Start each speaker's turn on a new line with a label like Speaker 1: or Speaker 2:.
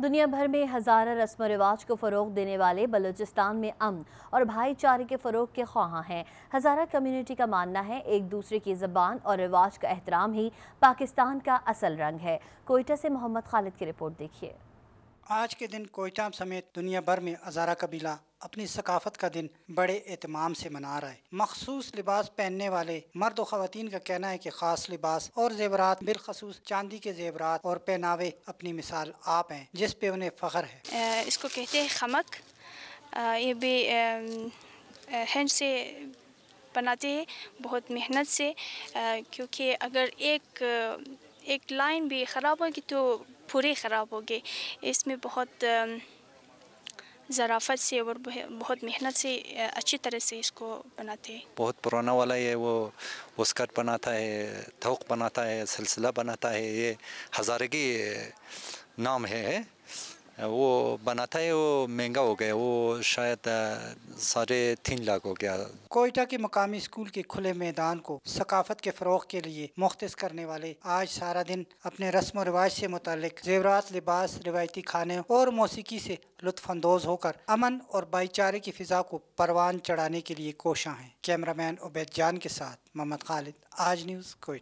Speaker 1: दुनिया भर में हज़ारों रस्म रिवाज को फ़रोग देने वाले बलूचिस्तान में अमन और भाईचारे के फ़रोग के ख्वाह हैं हज़ारा कम्युनिटी का मानना है एक दूसरे की ज़बान और रिवाज का एहतराम ही पाकिस्तान का असल रंग है कोयटा से मोहम्मद खालिद की रिपोर्ट देखिए
Speaker 2: आज के दिन कोयटाम समेत दुनिया भर में अजारा कबीला अपनी सकाफत का दिन बड़े एहतमाम से मना रहा है मखसूस लिबास पहनने वाले मर्द खातन का कहना है कि ख़ास लिबास और जेवरात बिलखसूस चांदी के जेवरात और पहनावे अपनी मिसाल आप हैं जिस पे उन्हें फ़ख्र
Speaker 3: है इसको कहते हैं खमक ये भी हैंड से बनाते हैं बहुत मेहनत से क्योंकि अगर एक एक लाइन भी ख़राब होगी तो पूरी ख़राब होगी इसमें बहुत ज़राफ़त से और बहुत मेहनत से अच्छी तरह से इसको बनाते हैं
Speaker 4: बहुत पुराना वाला ये वो वस्कट बनाता है थोक बनाता है सिलसिला बनाता है ये हज़ारे की नाम है वो बना था वो महंगा हो गया वो शायद सारे तीन लाख हो गया
Speaker 2: कोयटा के मकामी स्कूल के खुले मैदान को सकाफत के फ़रोग के लिए मुख्त करने वाले आज सारा दिन अपने रस्म व रिवाज से मुतल जेवरात लिबास रिवायती खाने और मौसीकी से लुफानंदोज़ होकर अमन और भाईचारे की फ़िज़ा को परवान चढ़ाने के लिए है हैं मैन उबैद जान के साथ मोहम्मद खालिद आज न्यूज़ कोयटा